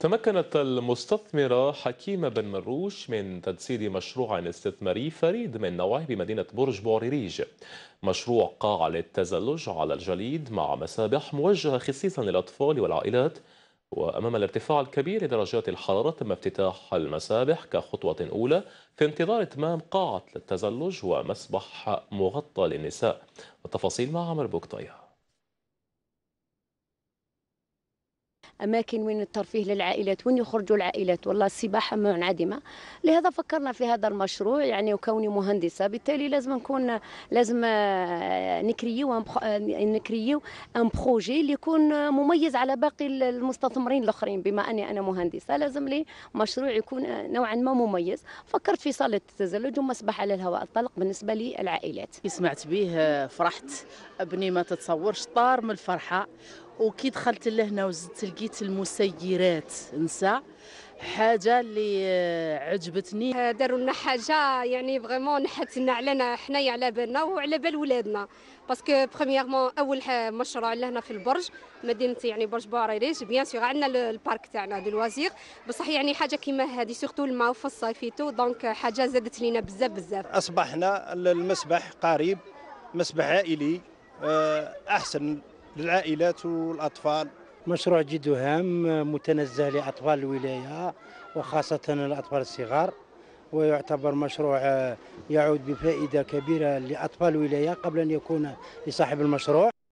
تمكنت المستثمرة حكيمة بن مروش من تجسيد مشروع استثماري فريد من نوعه بمدينة برج بوريريج مشروع قاعة للتزلج على الجليد مع مسابح موجهة خصيصا للأطفال والعائلات وأمام الارتفاع الكبير لدرجات الحرارة تم افتتاح المسابح كخطوة أولى في انتظار إتمام قاعة للتزلج ومسبح مغطى للنساء التفاصيل مع عمر بوكتايه اماكن وين الترفيه للعائلات وين يخرجوا العائلات والله السباحه منعدمه لهذا فكرنا في هذا المشروع يعني وكوني مهندسه بالتالي لازم نكون لازم آه، نكريو آه، نكريو ان بروجي اللي يكون مميز على باقي المستثمرين الاخرين بما اني انا مهندسه لازم لي مشروع يكون آه، نوعا ما مميز فكرت في صاله التزلج ومسبح على الهواء الطلق بالنسبه للعائلات سمعت به فرحت ابني ما تتصورش طار من الفرحه وكي دخلت لهنا وزدت لقيت المسيرات نسا حاجه اللي عجبتني داروا لنا حاجه يعني فريمون نحتنا علينا حنايا على بالنا وعلى بال ولادنا باسكو بريميرمون اول مشروع لهنا في البرج مدينه يعني برج باريريج بيان سور عندنا البارك تاعنا دو لوازيغ بصح يعني حاجه كيما هذه سورتو الماء في الصيفيتو دونك حاجه زادت لينا بزاف بزاف اصبحنا المسبح قريب مسبح عائلي آه، احسن للعائلات والأطفال مشروع جد هام متنزه لأطفال الولاية وخاصة الأطفال الصغار ويعتبر مشروع آه، يعود بفائدة كبيرة لأطفال الولاية قبل أن يكون لصاحب المشروع